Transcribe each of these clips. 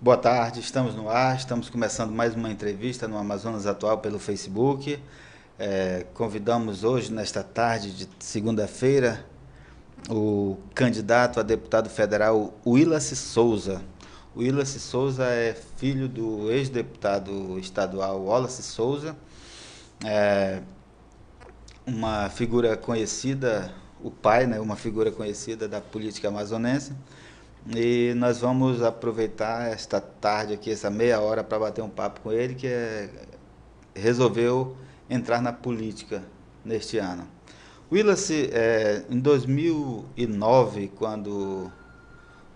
Boa tarde, estamos no ar, estamos começando mais uma entrevista no Amazonas Atual pelo Facebook. É, convidamos hoje, nesta tarde de segunda-feira, o candidato a deputado federal Willas Souza. Wallace Souza é filho do ex-deputado estadual Wallace Souza, é uma figura conhecida, o pai, né, uma figura conhecida da política amazonense. E nós vamos aproveitar esta tarde aqui, essa meia hora, para bater um papo com ele, que é, resolveu entrar na política neste ano. Willace, é, em 2009, quando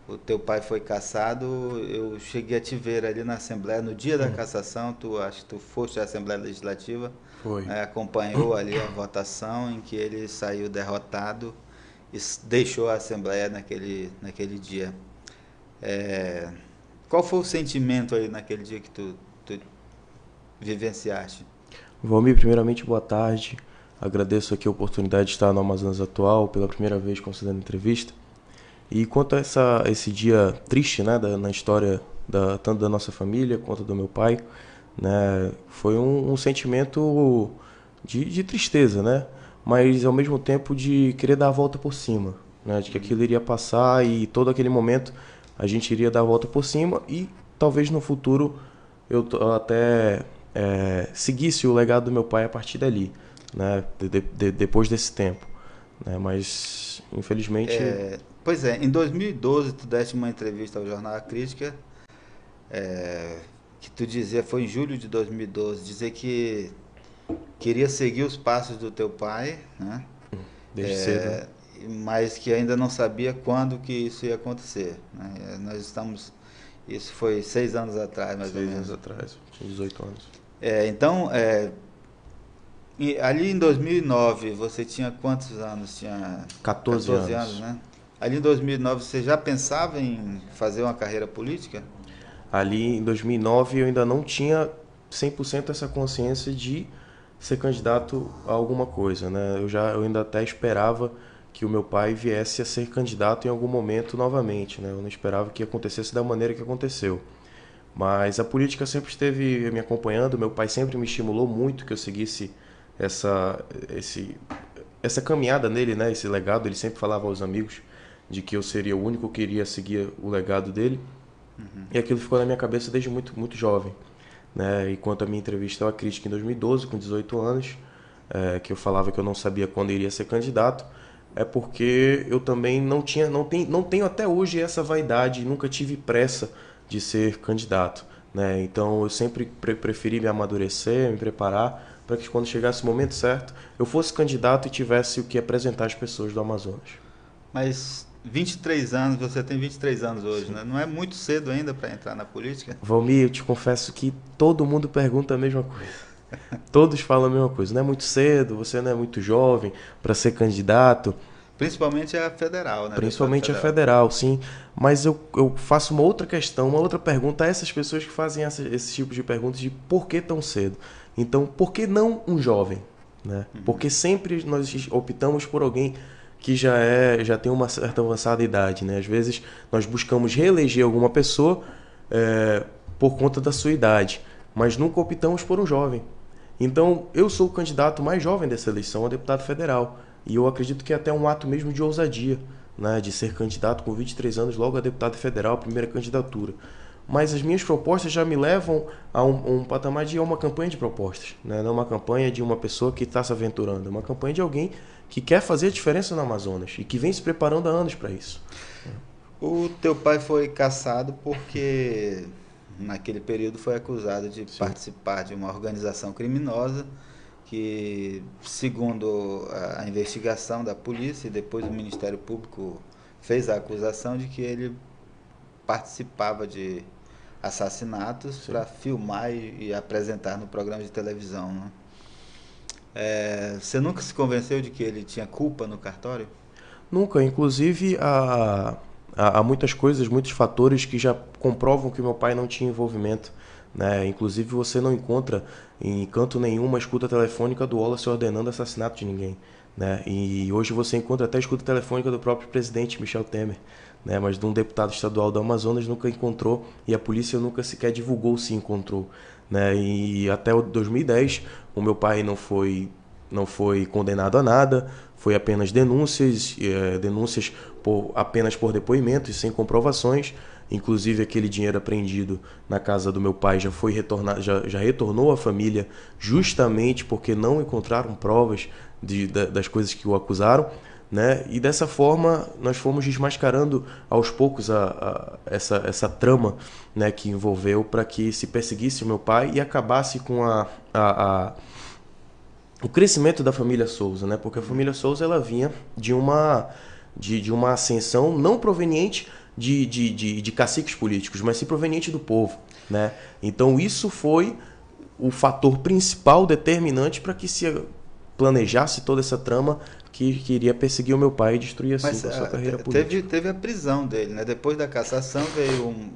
o teu pai foi cassado, eu cheguei a te ver ali na Assembleia, no dia da hum. cassação, tu acho que tu foste à Assembleia Legislativa, né, acompanhou ali a votação em que ele saiu derrotado e deixou a Assembleia naquele, naquele dia. É, qual foi o sentimento aí naquele dia que tu, tu vivenciaste? Valmir, primeiramente, boa tarde. Agradeço aqui a oportunidade de estar no Amazonas Atual, pela primeira vez concedendo entrevista. E quanto a essa, esse dia triste né, da, na história da, tanto da nossa família quanto do meu pai, né, foi um, um sentimento de, de, tristeza, né? mas ao mesmo tempo de querer dar a volta por cima, né, de que aquilo iria passar e todo aquele momento a gente iria dar a volta por cima e talvez no futuro eu até é, seguisse o legado do meu pai a partir dali, né, de, de, depois desse tempo. Né, mas infelizmente. É Pois é, em 2012 tu deste uma entrevista ao jornal Crítica, é, que tu dizia, foi em julho de 2012, dizer que queria seguir os passos do teu pai, né? Desde é, cedo. Né? Mas que ainda não sabia quando que isso ia acontecer. Né? É, nós estamos. Isso foi seis anos atrás, mais seis ou menos. Seis anos atrás, tinha 18 anos. É, então, é, ali em 2009, você tinha quantos anos? Tinha 14, 14 anos. anos, né? Ali em 2009 você já pensava em fazer uma carreira política? Ali em 2009 eu ainda não tinha 100% essa consciência de ser candidato a alguma coisa, né? Eu já eu ainda até esperava que o meu pai viesse a ser candidato em algum momento novamente, né? Eu não esperava que acontecesse da maneira que aconteceu. Mas a política sempre esteve me acompanhando, meu pai sempre me estimulou muito que eu seguisse essa esse essa caminhada nele, né? Esse legado, ele sempre falava aos amigos de que eu seria o único que iria seguir o legado dele. Uhum. E aquilo ficou na minha cabeça desde muito, muito jovem. Né? E quanto à minha entrevista à crítica em 2012, com 18 anos, é, que eu falava que eu não sabia quando iria ser candidato, é porque eu também não tinha, não, tem, não tenho até hoje essa vaidade, nunca tive pressa de ser candidato. Né? Então eu sempre pre preferi me amadurecer, me preparar para que quando chegasse o momento certo eu fosse candidato e tivesse o que apresentar às pessoas do Amazonas. Mas 23 anos, você tem 23 anos hoje, Sim. né? Não é muito cedo ainda para entrar na política? Valmir, eu te confesso que todo mundo pergunta a mesma coisa. Todos falam a mesma coisa. Não é muito cedo, você não é muito jovem para ser candidato. Principalmente a federal, né? Principalmente a federal, sim. Mas eu, eu faço uma outra questão, uma outra pergunta a essas pessoas que fazem essa, esse tipo de perguntas de por que tão cedo. Então, por que não um jovem? Né? Uhum. Porque sempre nós optamos por alguém que já é já tem uma certa avançada idade, né? Às vezes nós buscamos reeleger alguma pessoa é, por conta da sua idade, mas nunca optamos por um jovem. Então eu sou o candidato mais jovem dessa eleição a deputado federal e eu acredito que é até um ato mesmo de ousadia, né? De ser candidato com 23 anos logo a deputado federal, primeira candidatura. Mas as minhas propostas já me levam a um, um patamar de uma campanha de propostas, né? não uma campanha de uma pessoa que está se aventurando, é uma campanha de alguém que quer fazer a diferença no Amazonas e que vem se preparando há anos para isso. O teu pai foi caçado porque naquele período foi acusado de Sim. participar de uma organização criminosa que, segundo a investigação da polícia e depois o Ministério Público fez a acusação de que ele participava de assassinatos para filmar e, e, apresentar no programa de televisão. Né? É, você nunca se convenceu de que ele tinha culpa no cartório? Nunca. Inclusive, há, há muitas coisas, muitos fatores que já comprovam que meu pai não tinha envolvimento. Né? Inclusive, você não encontra em canto nenhum uma escuta telefônica do Wallace ordenando assassinato de ninguém. Né? E hoje você encontra até escuta telefônica do próprio presidente Michel Temer, né? Mas de um deputado estadual do Amazonas nunca encontrou e a polícia nunca sequer divulgou se encontrou, né? E até 2010 o meu pai não foi não foi condenado a nada, foi apenas denúncias, é, denúncias por, apenas por depoimentos, sem comprovações. Inclusive aquele dinheiro apreendido na casa do meu pai já foi retornado já, já retornou à família justamente porque não encontraram provas de, das coisas que o acusaram. Né? E dessa forma nós fomos desmascarando aos poucos a, a, essa, essa trama né, que envolveu para que se perseguisse o meu pai e acabasse com a, a, o crescimento da família Souza, né? Porque a família Souza ela vinha de uma de, de uma ascensão não proveniente de, de, de, de caciques políticos, mas sim proveniente do povo, né? Então isso foi o fator principal determinante para que se planejasse toda essa trama que queria perseguir o meu pai e destruir a sua ah, carreira política. Teve, teve a prisão dele, né? Depois da cassação veio um,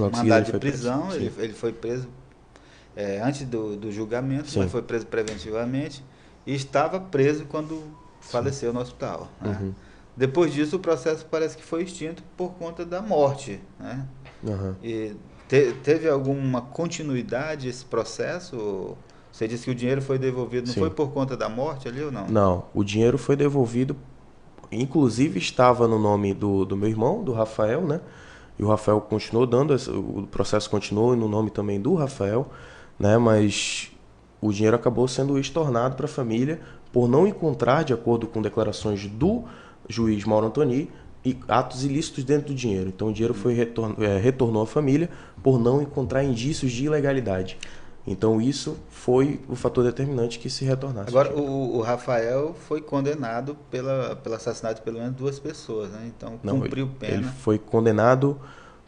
um mandado de prisão, ele, ele, foi preso é, antes do, do julgamento, Sim. mas foi preso preventivamente e estava preso quando Sim. faleceu no hospital. Né? Uhum. Depois disso, o processo parece que foi extinto por conta da morte. Né? Uhum. E te, teve alguma continuidade esse processo? Você disse que o dinheiro foi devolvido, não Sim. foi por conta da morte ali ou não? Não, o dinheiro foi devolvido, inclusive estava no nome do, do meu irmão, do Rafael, né? E o Rafael continuou dando, o processo continuou no nome também do Rafael, né? Mas o dinheiro acabou sendo estornado para a família por não encontrar, de acordo com declarações do juiz Mauro Antoni, atos ilícitos dentro do dinheiro. Então o dinheiro foi retorno, é, retornou à família por não encontrar indícios de ilegalidade. Então isso foi o fator determinante que se retornasse. Agora, o, o, Rafael foi condenado pela, pelo assassinato de pelo menos duas pessoas, né? Então Não, cumpriu ele, pena. Ele foi condenado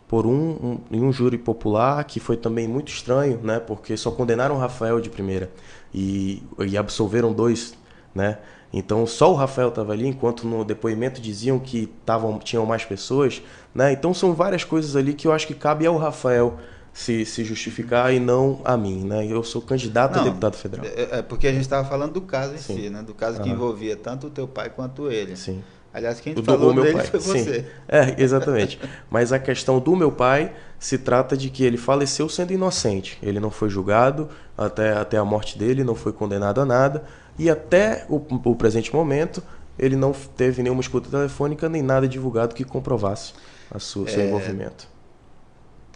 por um, um, um júri popular que foi também muito estranho, né? Porque só condenaram o Rafael de primeira e, e absolveram dois, né? Então só o Rafael estava ali, enquanto no depoimento diziam que tavam, tinham mais pessoas, né? Então são várias coisas ali que eu acho que cabe ao Rafael se, se justificar e não a mim, né? Eu sou candidato não, a deputado federal. É, é porque a gente estava falando do caso em Sim. si, né? Do caso que envolvia tanto o teu pai quanto ele. Sim. Aliás, quem do, falou do meu pai. foi você. Sim. É, exatamente. Mas a questão do meu pai se trata de que ele faleceu sendo inocente. Ele não foi julgado até, até a morte dele, não foi condenado a nada. E até o, o presente momento, ele não teve nenhuma escuta telefônica nem nada divulgado que comprovasse a é, seu envolvimento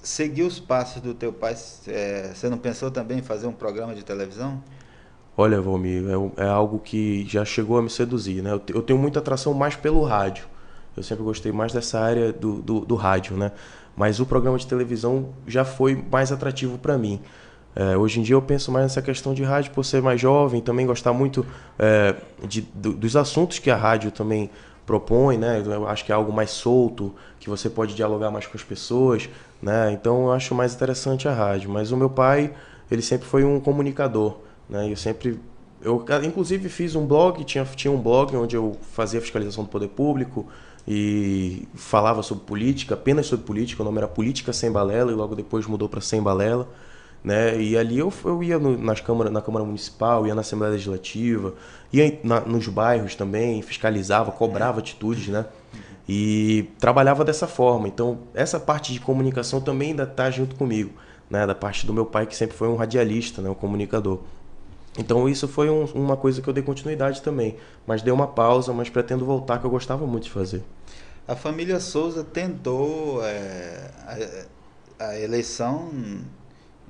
seguir os passos do teu pai, é, você não pensou também em fazer um programa de televisão? Olha, Valmir, é, é algo que já chegou a me seduzir, né? Eu, eu, tenho muita atração mais pelo rádio. Eu sempre gostei mais dessa área do, do, do rádio, né? Mas o programa de televisão já foi mais atrativo para mim. É, hoje em dia eu penso mais nessa questão de rádio por ser mais jovem, também gostar muito é, de, do, dos assuntos que a rádio também propõe, né? Eu acho que é algo mais solto, que você pode dialogar mais com as pessoas, né? Então eu acho mais interessante a rádio. Mas o meu pai, ele sempre foi um comunicador, né? Eu sempre eu inclusive fiz um blog, tinha, tinha um blog onde eu fazia fiscalização do poder público e falava sobre política, apenas sobre política, o nome era Política Sem Balela e logo depois mudou para Sem Balela. Né? E ali eu, eu ia no, nas câmara, na Câmara Municipal, ia na Assembleia Legislativa, ia na, nos bairros também, fiscalizava, é. cobrava atitudes, né? E trabalhava dessa forma. Então, essa parte de comunicação também ainda está junto comigo, né? Da parte do meu pai, que sempre foi um radialista, né? um comunicador. Então, isso foi um, uma coisa que eu dei continuidade também. Mas dei uma pausa, mas pretendo voltar, que eu gostava muito de fazer. A família Souza tentou é, a, a eleição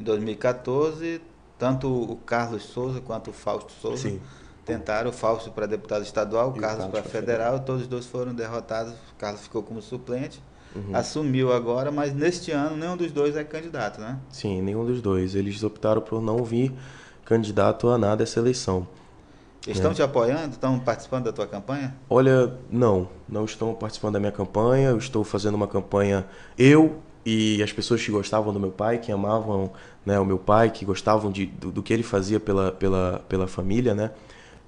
em 2014, tanto o Carlos Souza quanto o Fausto Souza Sim. tentaram, o Fausto para deputado estadual, o Carlos para federal, federal, todos os dois foram derrotados, o Carlos ficou como suplente. Uhum. Assumiu agora, mas neste ano nenhum dos dois é candidato, né? Sim, nenhum dos dois. Eles optaram por não vir candidato a nada essa eleição. Estão é. te apoiando? Estão participando da tua campanha? Olha, não, não estão participando da minha campanha. Eu estou fazendo uma campanha eu e as pessoas que gostavam do meu pai, que amavam né, o meu pai, que gostavam de, do, do, que ele fazia pela, pela, pela família, né?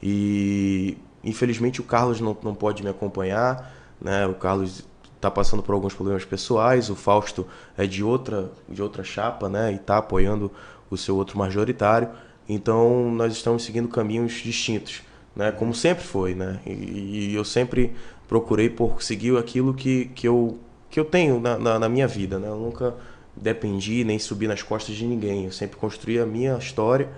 E infelizmente o Carlos não, não pode me acompanhar, né? O Carlos está passando por alguns problemas pessoais, o Fausto é de outra, de outra chapa, né? E está apoiando o seu outro majoritário. Então nós estamos seguindo caminhos distintos, né? Como sempre foi, né? E, e eu sempre procurei por seguir aquilo que, que eu que eu tenho na, na, na minha vida, né? Eu nunca dependi nem subi nas costas de ninguém. Eu sempre construí a minha história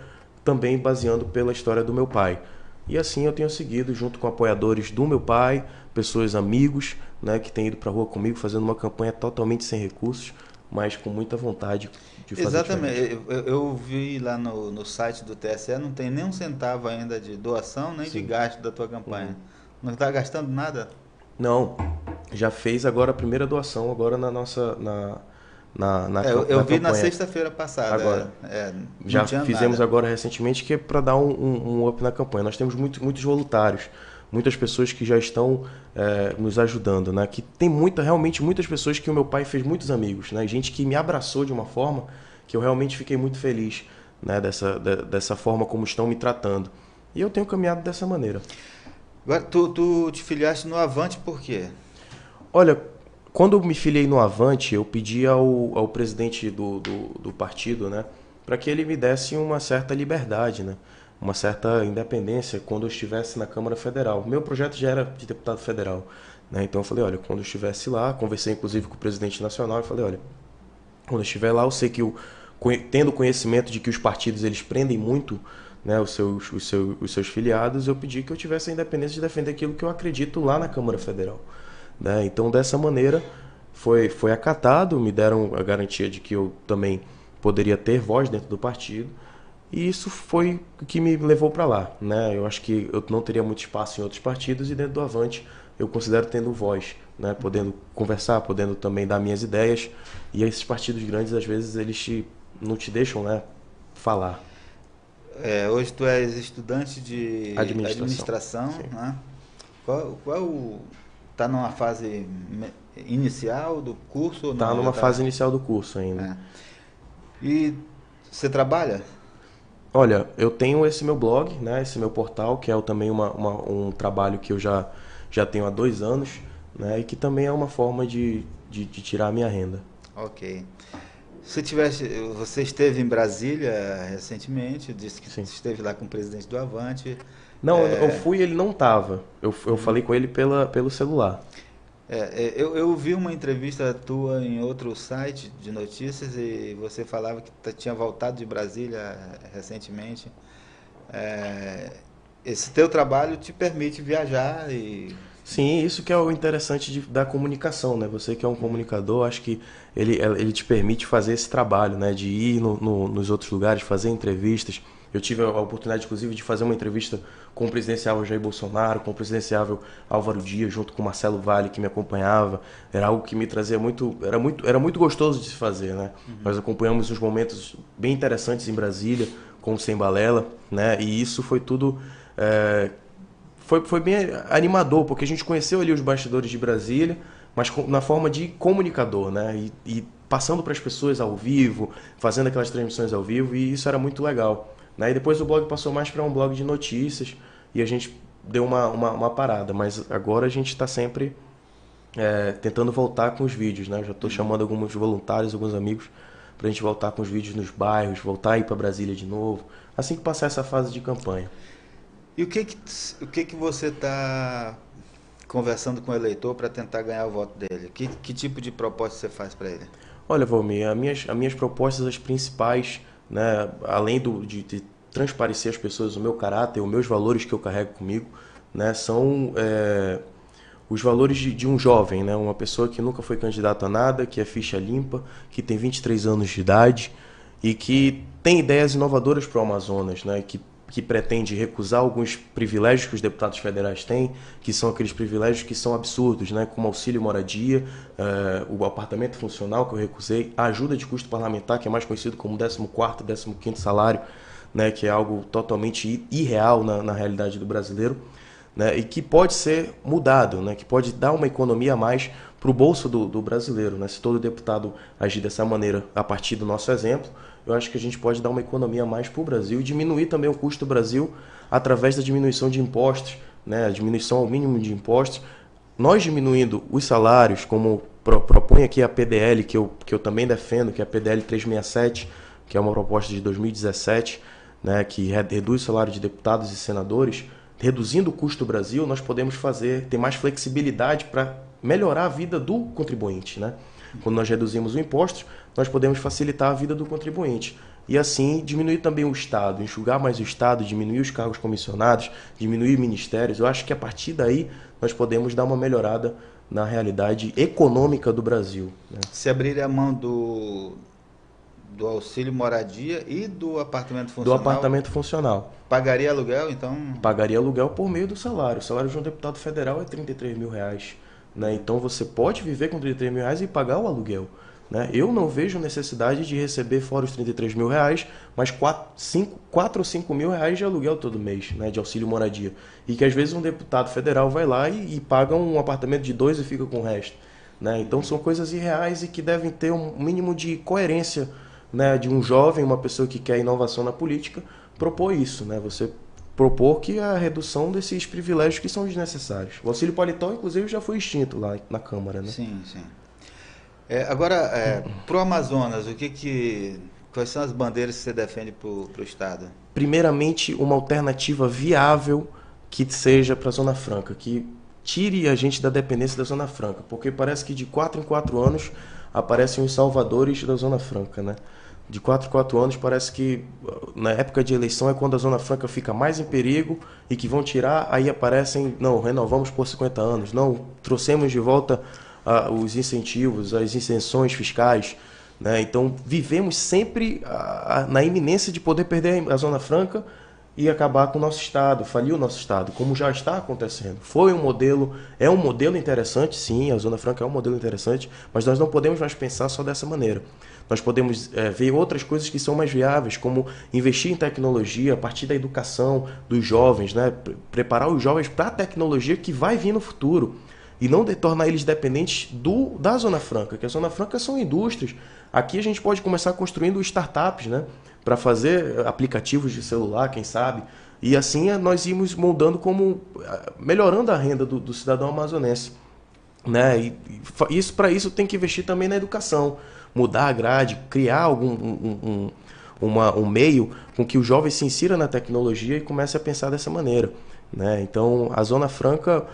também baseando pela história do meu pai. E assim eu tenho seguido junto com apoiadores do meu pai, pessoas amigos, né, que têm ido para a rua comigo fazendo uma campanha totalmente sem recursos, mas com muita vontade de fazer Exatamente. Eu, eu, vi lá no, no site do TSE, não tem nem um centavo ainda de doação, nem Sim. de gasto da tua campanha. Uhum. Não está gastando nada? Não já fez agora a primeira doação agora na nossa na na, na é, eu, na vi campanha. na sexta-feira passada agora é, é já fizemos nada. agora recentemente que é para dar um, um, um, up na campanha nós temos muito, muitos voluntários muitas pessoas que já estão é, nos ajudando né que tem muita realmente muitas pessoas que o meu pai fez muitos amigos né gente que me abraçou de uma forma que eu realmente fiquei muito feliz né dessa de, dessa forma como estão me tratando e eu tenho caminhado dessa maneira Agora, tu, tu te filiaste no Avante por quê Olha, quando eu me filiei no Avante, eu pedi ao, ao presidente do, do, do partido, né, para que ele me desse uma certa liberdade, né, uma certa independência quando eu estivesse na Câmara Federal. Meu projeto já era de deputado federal, né, então eu falei, olha, quando eu estivesse lá, conversei inclusive com o presidente nacional e falei, olha, quando eu estiver lá, eu sei que o tendo conhecimento de que os partidos eles prendem muito né, os, seus, os, seus, os seus filiados, eu pedi que eu tivesse a independência de defender aquilo que eu acredito lá na Câmara Federal. Né? Então, dessa maneira, foi, foi acatado, me deram a garantia de que eu também poderia ter voz dentro do partido. E isso foi o que me levou para lá. Né? Eu acho que eu não teria muito espaço em outros partidos e dentro do Avante eu considero tendo voz, né? podendo conversar, podendo também dar minhas ideias. E esses partidos grandes, às vezes, eles te, não te deixam né, falar. É, hoje tu és estudante de administração. administração né? qual, qual é o Está numa fase inicial do curso? Está numa tá... fase inicial do curso ainda. É. E você trabalha? Olha, eu tenho esse meu blog, né, esse meu portal, que é também uma, uma, um trabalho que eu já, já tenho há dois anos, né, e que também é uma forma de, de, de tirar a minha renda. Ok. Se tivesse, você esteve em Brasília recentemente, disse que Sim. esteve lá com o presidente do Avante. Não, é... eu fui ele não tava. Eu, eu falei com ele pela, pelo celular. É, é, eu, eu vi uma entrevista tua em outro site de notícias e você falava que tá, tinha voltado de Brasília eh, recentemente. É, esse teu trabalho te permite viajar e Sim, isso que é o interessante de, da comunicação, né? Você que é um comunicador, acho que ele, ele te permite fazer esse trabalho, né? De ir no, no, nos outros lugares, fazer entrevistas. Eu tive a oportunidade, inclusive, de fazer uma entrevista com o presidenciável Jair Bolsonaro, com o presidenciável Álvaro Dias, junto com Marcelo Vale que me acompanhava, era algo que me trazia muito, era muito, era muito gostoso de se fazer, né? Uhum. Nós acompanhamos uns momentos bem interessantes em Brasília, com o Sem Balela, né? E isso foi tudo é, foi, foi bem animador, porque a gente conheceu ali os bastidores de Brasília, mas com, na forma de comunicador, né? E, e passando para as pessoas ao vivo, fazendo aquelas transmissões ao vivo, e isso era muito legal. Né? E depois o blog passou mais para um blog de notícias, e a gente deu uma, uma, uma parada, mas agora a gente está sempre é, tentando voltar com os vídeos, né? já estou chamando alguns voluntários, alguns amigos, para a gente voltar com os vídeos nos bairros, voltar a ir para Brasília de novo, assim que passar essa fase de campanha. E o que que, o que, que você está conversando com o eleitor para tentar ganhar o voto dele? Que, que tipo de proposta você faz para ele? Olha, Valmir, as minhas, as minhas propostas, as principais, né, além do, de, de transparecer às pessoas o meu caráter, os meus valores que eu carrego comigo, né? São é, os valores de, de, um jovem, né? Uma pessoa que nunca foi candidata a nada, que é ficha limpa, que tem 23 anos de idade e que tem ideias inovadoras para o Amazonas, né? Que, que pretende recusar alguns privilégios que os deputados federais têm, que são aqueles privilégios que são absurdos, né? como auxílio moradia, é, o apartamento funcional que eu recusei, a ajuda de custo parlamentar, que é mais conhecido como 14º, 15º salário, né, que é algo totalmente irreal na, na realidade do brasileiro, né, e que pode ser mudado, né, que pode dar uma economia a mais para o bolso do, do brasileiro. Né? Se todo deputado agir dessa maneira a partir do nosso exemplo, eu acho que a gente pode dar uma economia a mais para o Brasil e diminuir também o custo do Brasil através da diminuição de impostos, né? a diminuição ao mínimo de impostos. Nós diminuindo os salários, como pro, propõe aqui a PDL, que eu, que eu também defendo, que é a PDL 367, que é uma proposta de 2017 né, que reduz o salário de deputados e senadores, reduzindo o custo do Brasil, nós podemos fazer, ter mais flexibilidade para melhorar a vida do contribuinte. Né? Quando nós reduzimos o imposto, nós podemos facilitar a vida do contribuinte. E assim diminuir também o Estado, enxugar mais o Estado, diminuir os cargos comissionados, diminuir ministérios. Eu acho que a partir daí nós podemos dar uma melhorada na realidade econômica do Brasil. Né? Se abrir a mão do, do auxílio moradia e do apartamento funcional? Do apartamento funcional. Pagaria aluguel, então? Pagaria aluguel por meio do salário. O salário de um deputado federal é 33 mil reais. Né? Então você pode viver com 33 mil reais e pagar o aluguel. Né? Eu não vejo necessidade de receber fora os 33 mil reais, mas 4, 5, 4 ou 5 mil reais de aluguel todo mês, né? de auxílio moradia. E que às vezes um deputado federal vai lá e, e paga um apartamento de dois e fica com o resto. Né? Então são coisas irreais e que devem ter um mínimo de coerência né, de um jovem, uma pessoa que quer inovação na política, propor isso, né? Você propor que a redução desses privilégios que são desnecessários. O auxílio paletó, inclusive, já foi extinto lá na Câmara, né? Sim, sim. É, agora, é, para o Amazonas, o que, que quais são as bandeiras que você defende para o Estado? Primeiramente, uma alternativa viável que seja para a Zona Franca, que tire a gente da dependência da Zona Franca, porque parece que de quatro em quatro anos aparecem os salvadores da Zona Franca, né? De 4 a 4 anos, parece que na época de eleição é quando a Zona Franca fica mais em perigo e que vão tirar, aí aparecem, não, renovamos por 50 anos, não, trouxemos de volta ah, os incentivos, as isenções fiscais. Né? Então, vivemos sempre ah, ah, na iminência de poder perder a Zona Franca e acabar com o nosso Estado, falir o nosso Estado, como já está acontecendo. Foi um modelo, é um modelo interessante, sim, a Zona Franca é um modelo interessante, mas nós não podemos mais pensar só dessa maneira. Nós podemos é, ver outras coisas que são mais viáveis, como investir em tecnologia a partir da educação dos jovens, né? preparar os jovens para a tecnologia que vai vir no futuro e não de, tornar eles dependentes do, da Zona Franca, que a Zona Franca são indústrias. Aqui a gente pode começar construindo startups, né? Para fazer eh, aplicativos de celular, quem sabe. E assim eh, nós íamos moldando como. Eh, melhorando a renda do, do cidadão amazonense. Né? E, e isso para isso tem que investir também na educação, mudar a grade, criar algum um, um, uma, um meio com que o jovem se insira na tecnologia e comece a pensar dessa maneira. Né? Então a Zona Franca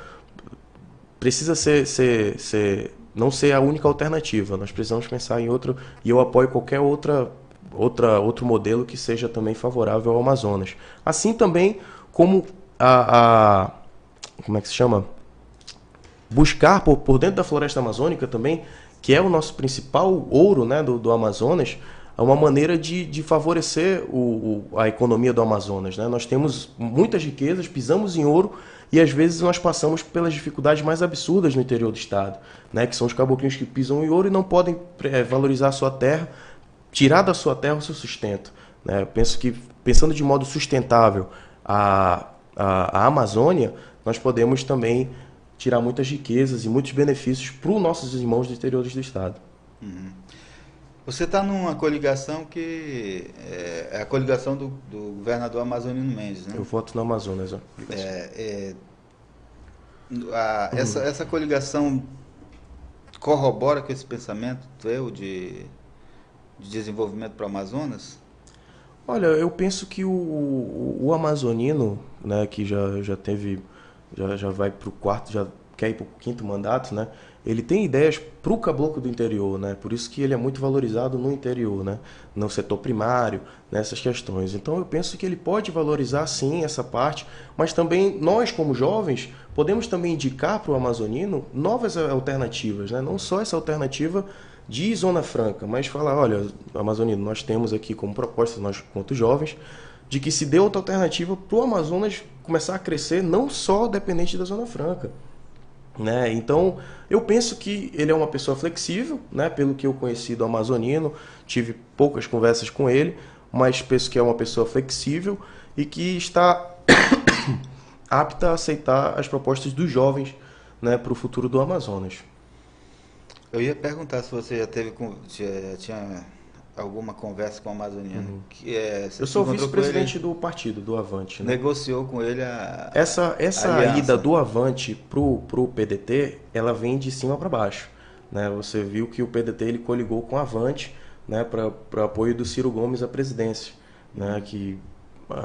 precisa ser, ser, ser não ser a única alternativa. Nós precisamos pensar em outro e eu apoio qualquer outra, outra outro modelo que seja também favorável ao Amazonas. Assim também como a, a como é que se chama buscar por, por dentro da floresta amazônica também, que é o nosso principal ouro né, do, do Amazonas, é uma maneira de, de favorecer o, o, a economia do Amazonas. Né? Nós temos muitas riquezas, pisamos em ouro e às vezes nós passamos pelas dificuldades mais absurdas no interior do estado, né? Que são os caboclinhos que pisam em ouro e não podem é, valorizar a sua terra, tirar da sua terra o seu sustento. Né? Eu penso que pensando de modo sustentável a, a, a Amazônia, nós podemos também tirar muitas riquezas e muitos benefícios para os nossos irmãos do interior do estado. Uhum. Você está numa coligação que é, é, a coligação do, do, governador Amazonino Mendes, né? Eu voto no Amazonas, ó. É, é, a, essa, uhum. essa coligação corrobora com esse pensamento teu de, de desenvolvimento para o Amazonas? Olha, eu penso que o, o, o amazonino, né, que já, já teve, já, já vai para o quarto, já quer ir para o quinto mandato, né? ele tem ideias para o caboclo do interior, né? Por isso que ele é muito valorizado no interior, né? No setor primário, nessas questões. Então eu penso que ele pode valorizar sim essa parte, mas também nós como jovens podemos também indicar para o amazonino novas alternativas, né? Não só essa alternativa de zona franca, mas falar, olha, amazonino, nós temos aqui como proposta nós quanto jovens de que se dê outra alternativa para o Amazonas começar a crescer não só dependente da zona franca. Né? Então, eu penso que ele é uma pessoa flexível, né? pelo que eu conheci do amazonino, tive poucas conversas com ele, mas penso que é uma pessoa flexível e que está apta a aceitar as propostas dos jovens né, para o futuro do Amazonas. Eu ia perguntar se você já teve já eh, tinha alguma conversa com o amazoniano. Uhum. Que, é, eu sou vice-presidente do partido, do Avante. Né? Negociou com ele a. Essa, essa aliança. ida do Avante pro, pro PDT, ela vem de cima para baixo. Né? Você viu que o PDT ele coligou com o Avante né, para apoio do Ciro Gomes à presidência. Né? Que,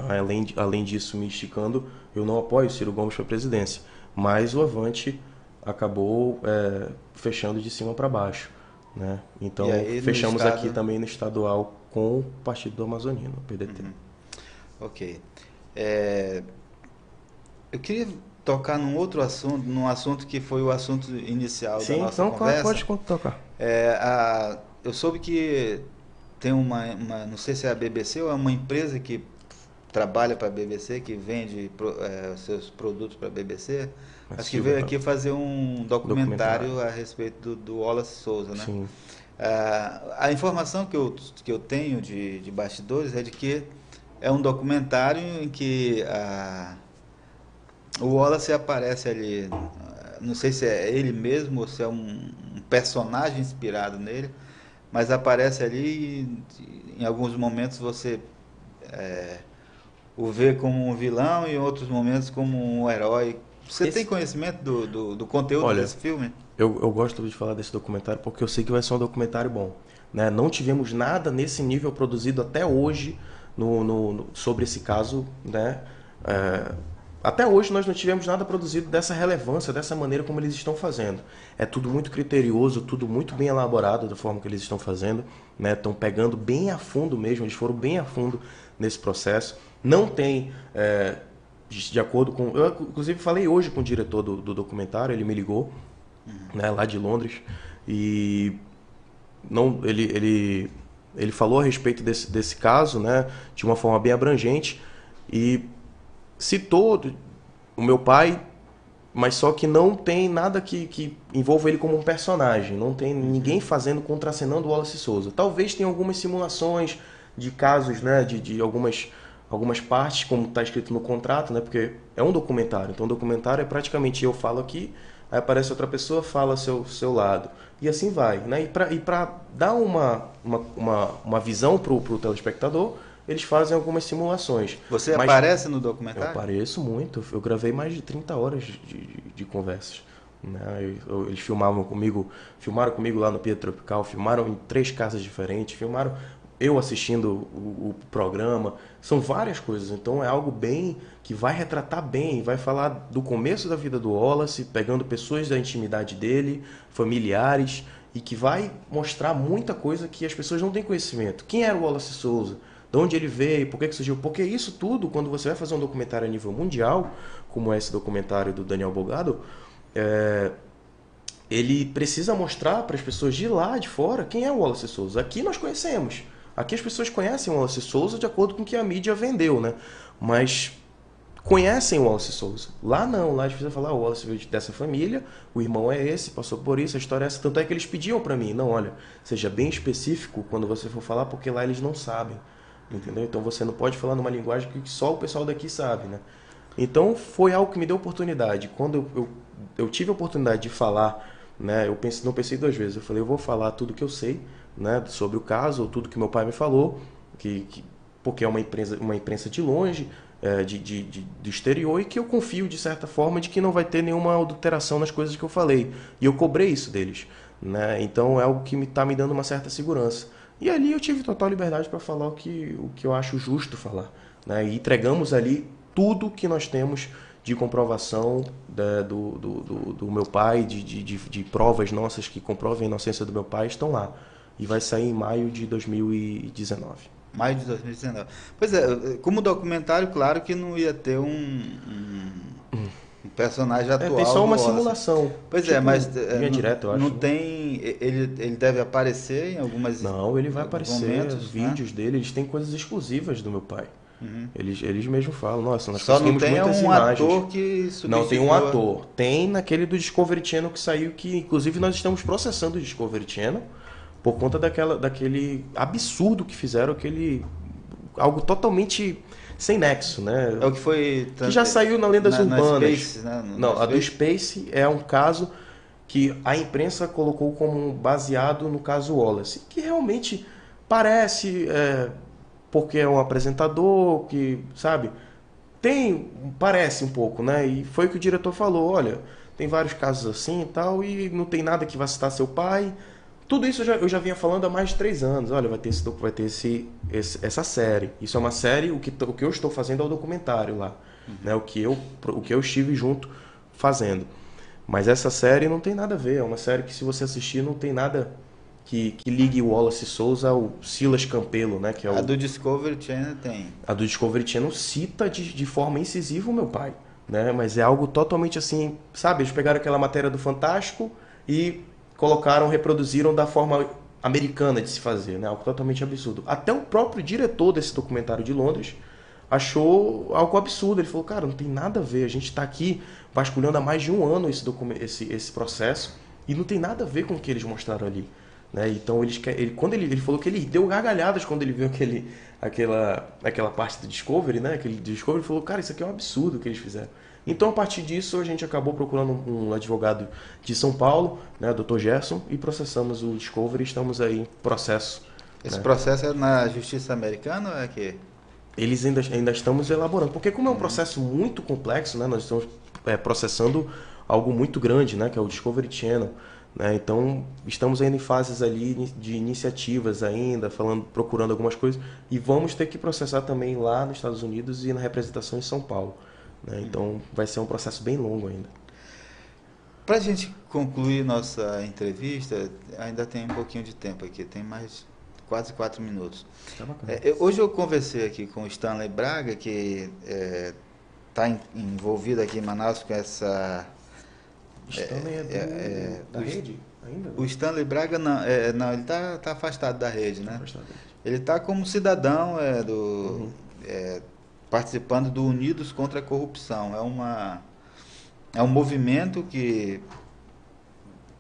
além, além disso, me esticando, eu não apoio o Ciro Gomes para a presidência. Mas o Avante acabou é, fechando de cima para baixo. Né? Então, aí, fechamos estado... aqui também no estadual com o Partido do Amazonino, o PDT. Uhum. Ok. É... Eu queria tocar num outro assunto, num assunto que foi o assunto inicial Sim, da nossa então, conversa. Sim, então pode tocar. É, a... Eu soube que tem uma, uma, não sei se é a BBC ou é uma empresa que trabalha para a BBC, que vende é, seus produtos para a BBC, acho, acho que veio aqui fazer um documentário, documentário. a respeito do, do, Wallace Souza, né? Sim. Ah, a informação que eu, que eu tenho de, de bastidores é de que é um documentário em que ah, o Wallace aparece ali, não sei se é ele mesmo ou se é um, um personagem inspirado nele, mas aparece ali e, em alguns momentos você é, o ver como um vilão e em outros momentos como um herói. Você esse... tem conhecimento do, do, do conteúdo Olha, desse filme? Eu, eu gosto de falar desse documentário porque eu sei que vai ser um documentário bom. Né? Não tivemos nada nesse nível produzido até hoje no, no, no sobre esse caso. Né? É, até hoje nós não tivemos nada produzido dessa relevância, dessa maneira como eles estão fazendo. É tudo muito criterioso, tudo muito bem elaborado da forma que eles estão fazendo. Né? Estão pegando bem a fundo mesmo, eles foram bem a fundo nesse processo. Não tem, é, de acordo com. Eu, inclusive, falei hoje com o diretor do, do documentário, ele me ligou, né, lá de Londres, e não, ele, ele, ele falou a respeito desse, desse caso, né, de uma forma bem abrangente, e citou o meu pai mas só que não tem nada que, que envolva ele como um personagem. Não tem ninguém fazendo, contracenando o Wallace Souza. Talvez tenha algumas simulações de casos, né? De, de algumas algumas partes, como está escrito no contrato, né? Porque é um documentário. Então, um documentário é praticamente eu falo aqui, aí aparece outra pessoa, fala seu seu lado. E assim vai, né? E para dar uma, uma, uma, uma visão para o telespectador, eles fazem algumas simulações. Você Mas aparece no documentário? Eu apareço muito. Eu gravei mais de 30 horas de, de, de conversas. Né? eles filmavam comigo, filmaram comigo lá no Pia Tropical, filmaram em três casas diferentes, filmaram eu assistindo o, o, programa, são várias coisas. Então é algo bem que vai retratar bem, vai falar do começo da vida do Wallace, pegando pessoas da intimidade dele, familiares, e que vai mostrar muita coisa que as pessoas não têm conhecimento. Quem era o Wallace Souza? De onde ele veio? Por que, que surgiu? Porque isso tudo, quando você vai fazer um documentário a nível mundial, como é esse documentário do Daniel Bogado, é, ele precisa mostrar para as pessoas de lá, de fora, quem é o Wallace Souza. Aqui nós conhecemos Aqui as pessoas conhecem o Wallace Souza de acordo com o que a mídia vendeu, né? Mas conhecem o Wallace Souza. Lá não, lá a gente falam, ah, o Wallace veio dessa família, o irmão é esse, passou por isso, a história é essa. Tanto é que eles pediam para mim, não, olha, seja bem específico quando você for falar, porque lá eles não sabem, entendeu? Então você não pode falar numa linguagem que só o pessoal daqui sabe, né? Então foi algo que me deu oportunidade. Quando eu, eu, eu tive a oportunidade de falar né? Eu pensei, não pensei duas vezes. Eu falei, eu vou falar tudo que eu sei né, sobre o caso, ou tudo que meu pai me falou, que, que porque é uma imprensa, uma imprensa de longe, é, de, de, de, do exterior, e que eu confio, de certa forma, de que não vai ter nenhuma adulteração nas coisas que eu falei. E eu cobrei isso deles. Né? Então é algo que está me, tá me dando uma certa segurança. E ali eu tive total liberdade para falar o que, o que eu acho justo falar. Né? E entregamos ali tudo que nós temos de comprovação da, do, do, do, do, meu pai, de, de, de, de, provas nossas que comprovem a inocência do meu pai, estão lá. E vai sair em maio de 2019. Maio de 2019. Pois é, eh, como documentário, claro que não ia ter um, um, personagem atual. É, tem só uma simulação. Pois é, tipo, é, mas. É, não, eu acho. Não tem. Ele, ele deve aparecer em algumas. Não, ele vai aparecer. Momentos, os né? vídeos dele, eles têm coisas exclusivas do meu pai. Uhum. Eles, eles mesmos falam, nossa, nós Só conseguimos não tem muitas um imagens. Ator que Não tem um ator. Tem naquele do Discovery Channel que saiu, que inclusive nós estamos processando o Discovery Channel por conta daquela, daquele absurdo que fizeram, aquele. algo totalmente sem nexo, né? É o que foi. Que já saiu na Lendas na, Urbanas. Na Space, né? não, a Space. do Space é um caso que a imprensa colocou como baseado no caso Wallace, que realmente parece. É, porque é um apresentador que, sabe, tem, parece um pouco, né? E foi o que o diretor falou, olha, tem vários casos assim e tal, e não tem nada que vá citar seu pai. Tudo isso eu já, eu já vinha falando há mais de três anos. Olha, vai ter, esse, vai ter esse, esse essa série. Isso é uma série, o que, o que eu estou fazendo é o documentário lá. Uhum. Né? O, que eu, o que eu estive junto fazendo. Mas essa série não tem nada a ver. É uma série que se você assistir não tem nada que, que ligue o Wallace Souza ao Silas Campelo, né? Que é o... A do Discovery Channel tem. A do Discovery Channel cita de, de forma incisiva o meu pai, né? Mas é algo totalmente assim, sabe? Eles pegaram aquela matéria do Fantástico e colocaram, reproduziram da forma americana de se fazer, né? Algo totalmente absurdo. Até o próprio diretor desse documentário de Londres achou algo absurdo. Ele falou, cara, não tem nada a ver. A gente está aqui vasculhando há mais de um ano esse, esse, esse processo e não tem nada a ver com o que eles mostraram ali. Né? Então ele, quando ele, ele falou que ele deu gargalhadas quando ele viu aquele, aquela, aquela parte do Discovery, né? Aquele Discovery falou, cara, isso aqui é um absurdo que eles fizeram. Então a partir disso a gente acabou procurando um advogado de São Paulo, né, Dr. Gerson, e processamos o Discovery. Estamos aí em processo. Esse né? processo é na Justiça Americana ou é aqui? Eles ainda, ainda estamos elaborando, porque como é um uhum. processo muito complexo, né, nós estamos é, processando algo muito grande, né, que é o Discovery Channel. Né? Então, estamos ainda em fases ali de iniciativas ainda, falando, procurando algumas coisas, e vamos ter que processar também lá nos Estados Unidos e na representação em São Paulo. Né? Uhum. Então, vai ser um processo bem longo ainda. Para a gente concluir nossa entrevista, ainda tem um pouquinho de tempo aqui, tem mais quase quatro minutos. Tá é, hoje eu conversei aqui com o Stanley Braga, que está é, tá envolvido aqui em Manaus com essa Stanley é, é, do, é, é da rede ainda? Né? O Stanley Braga não, é, não ele está tá afastado da rede, né? ele está como cidadão é, do, uhum. É, participando do Unidos contra a Corrupção. É, uma, é um movimento que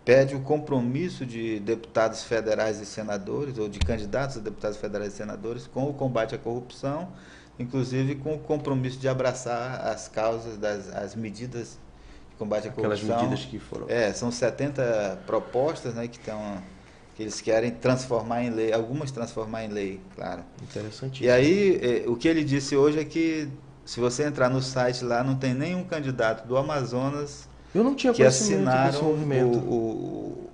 pede o compromisso de deputados federais e senadores, ou de candidatos a deputados federais e senadores, com o combate à corrupção, inclusive com o compromisso de abraçar as causas das as medidas combate à Aquelas corrupção. Aquelas medidas que foram. É, são 70 propostas né, que estão que eles querem transformar em lei, algumas transformar em lei, claro. Interessantíssimo. E aí, é, o que ele disse hoje é que se você entrar no site lá, não tem nenhum candidato do Amazonas Eu não tinha que assinaram o, o,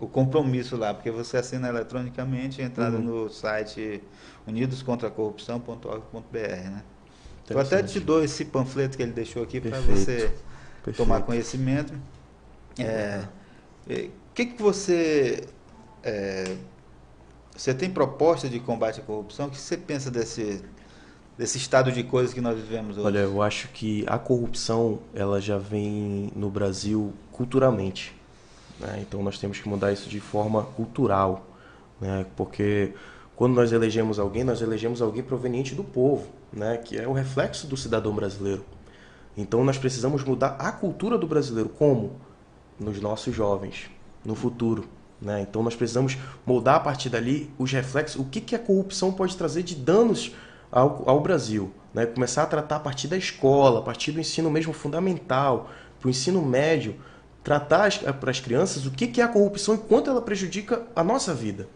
o, compromisso lá, porque você assina eletronicamente é entrando uhum. no site unidoscontracorrupção.org.br, né? Eu até te dou esse panfleto que ele deixou aqui para você Perfeito. tomar conhecimento. O é, é, que, que você. É, você tem proposta de combate à corrupção? O que você pensa desse, desse estado de coisas que nós vivemos hoje? Olha, eu acho que a corrupção ela já vem no Brasil culturalmente. Né? Então nós temos que mudar isso de forma cultural. Né? Porque quando nós elegemos alguém, nós elegemos alguém proveniente do povo, né? que é o reflexo do cidadão brasileiro. Então nós precisamos mudar a cultura do brasileiro. Como? Nos nossos jovens, no futuro. Né? Então nós precisamos moldar a partir dali os reflexos, o que, que a corrupção pode trazer de danos ao, ao Brasil. Né? Começar a tratar a partir da escola, a partir do ensino mesmo fundamental, para o ensino médio, tratar para as eh, crianças o que, que é a corrupção e quanto ela prejudica a nossa vida.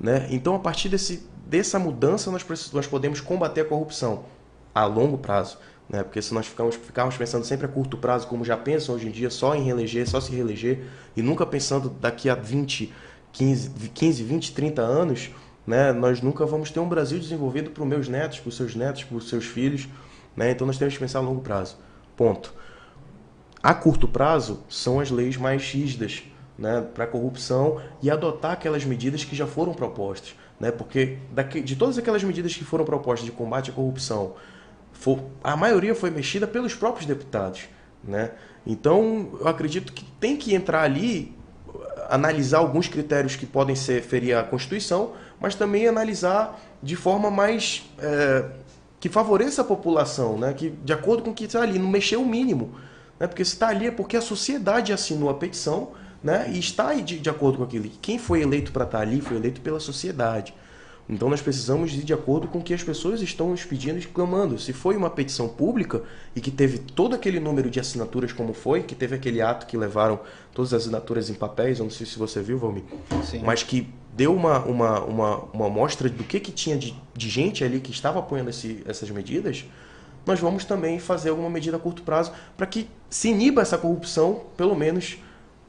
Né? Então a partir desse, dessa mudança nós, nós podemos combater a corrupção a longo prazo. Né? Porque se nós ficamos, ficarmos pensando sempre a curto prazo, como já pensam hoje em dia, só em reeleger, só se reeleger, e nunca pensando daqui a 20, 15, 15 20, 30 anos, né? nós nunca vamos ter um Brasil desenvolvido para os meus netos, para os seus netos, para os seus filhos. Né? Então nós temos que pensar a longo prazo. Ponto. A curto prazo são as leis mais rígidas né, para a corrupção e adotar aquelas medidas que já foram propostas. Né? Porque daqui, de todas aquelas medidas que foram propostas de combate à corrupção, for, a maioria foi mexida pelos próprios deputados. Né? Então, eu acredito que tem que entrar ali, analisar alguns critérios que podem ser ferir à Constituição, mas também analisar de forma mais. É, que favoreça a população, né? que, de acordo com o que está ali, não mexer o mínimo. Né? Porque se está ali é porque a sociedade assinou a petição né? e está de, de acordo com aquilo. Quem foi eleito para estar tá ali foi eleito pela sociedade. Então nós precisamos ir de acordo com o que as pessoas estão nos pedindo e clamando. Se foi uma petição pública e que teve todo aquele número de assinaturas como foi, que teve aquele ato que levaram todas as assinaturas em papéis, eu não sei se você viu, Valmir, Sim. mas que deu uma, uma, uma, uma mostra do que, que tinha de, de gente ali que estava apoiando esse, essas medidas, nós vamos também fazer alguma medida a curto prazo para que se iniba essa corrupção, pelo menos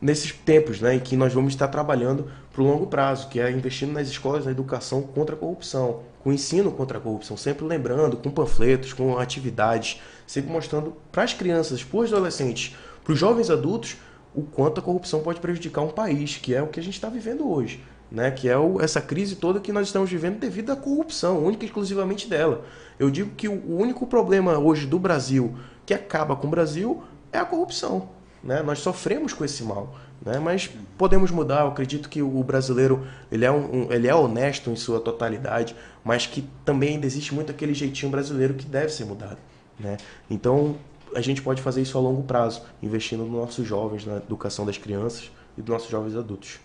nesses tempos né, em que nós vamos estar trabalhando para o longo prazo, que é investindo nas escolas, na educação contra a corrupção, com ensino contra a corrupção, sempre lembrando, com panfletos, com atividades, sempre mostrando para as crianças, para os adolescentes, para os jovens adultos, o quanto a corrupção pode prejudicar um país, que é o que a gente está vivendo hoje. Né, que é o, essa crise toda que nós estamos vivendo devido à corrupção, única e exclusivamente dela. Eu digo que o único problema hoje do Brasil que acaba com o Brasil é a corrupção. Né? Nós sofremos com esse mal. Né? Mas podemos mudar. Eu acredito que o brasileiro ele é, um, um, ele é honesto em sua totalidade, mas que também ainda existe muito aquele jeitinho brasileiro que deve ser mudado. Né? Então a gente pode fazer isso a longo prazo, investindo nos nossos jovens, na educação das crianças e dos nossos jovens adultos.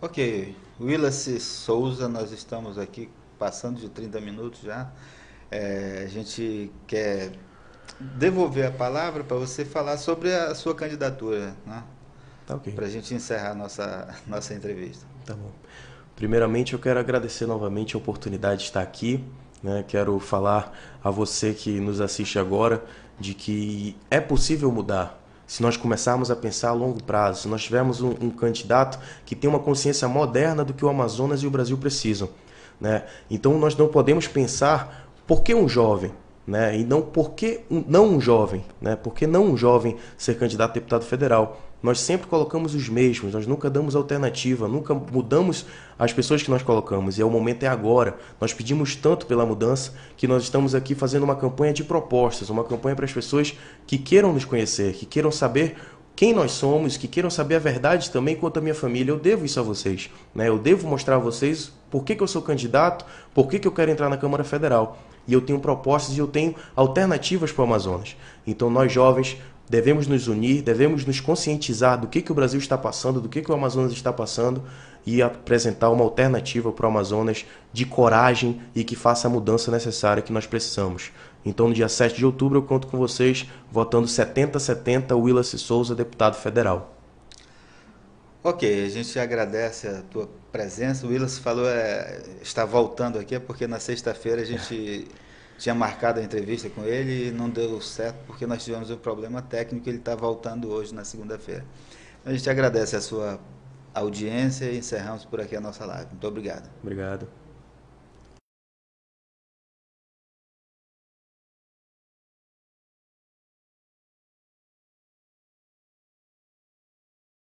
Ok, Willis Souza, nós estamos aqui passando de 30 minutos já. É, a gente quer devolver a palavra para você falar sobre a sua candidatura. Né? Tá ok. Para a gente encerrar nossa, nossa entrevista. Tá bom. Primeiramente, eu quero agradecer novamente a oportunidade de estar aqui. Né? Quero falar a você que nos assiste agora de que é possível mudar. Se nós começarmos a pensar a longo prazo, se nós tivermos um, um candidato que tem uma consciência moderna do que o Amazonas e o Brasil precisam. Né? Então, nós não podemos pensar por que um jovem, né? E não por que um, não um jovem, né? Por que não um jovem ser candidato a deputado federal? Nós sempre colocamos os mesmos, nós nunca damos alternativa, nunca mudamos as pessoas que nós colocamos. E é o momento é agora. Nós pedimos tanto pela mudança que nós estamos aqui fazendo uma campanha de propostas, uma campanha para as pessoas que queiram nos conhecer, que queiram saber quem nós somos, que queiram saber a verdade também quanto à minha família. Eu devo isso a vocês, né? Eu devo mostrar a vocês por que, que eu sou candidato, por que, que eu quero entrar na Câmara Federal. E eu tenho propostas e eu tenho alternativas para o Amazonas. Então nós jovens devemos nos unir, devemos nos conscientizar do que, que o Brasil está passando, do que, que o Amazonas está passando e apresentar uma alternativa para o Amazonas de coragem e que faça a mudança necessária que nós precisamos. Então, no dia 7 de outubro, eu conto com vocês votando 70-70 Willis Souza, deputado federal. Ok, a gente agradece a tua presença. O Willis falou, é, está voltando aqui, é porque na sexta-feira a gente. É tinha marcado a entrevista com ele e não deu certo porque nós tivemos um problema técnico e ele está voltando hoje, na segunda-feira. A gente agradece a sua audiência e encerramos por aqui a nossa live. Muito obrigado. Obrigado.